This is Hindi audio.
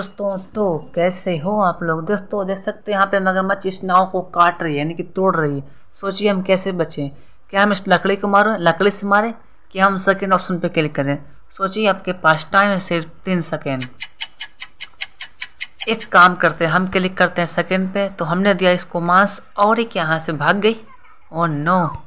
दोस्तों तो कैसे हो आप लोग दोस्तों देख सकते हैं यहाँ पे मगरमच्छ इस नाव को काट रही है यानी कि तोड़ रही है सोचिए हम कैसे बचें क्या हम इस लकड़ी को मारो लकड़ी से मारें क्या हम सेकेंड ऑप्शन पे क्लिक करें सोचिए आपके पास टाइम है सिर्फ तीन सेकेंड एक काम करते हैं हम क्लिक करते हैं सेकेंड पे तो हमने दिया इसको मांस और एक यहाँ से भाग गई और oh नो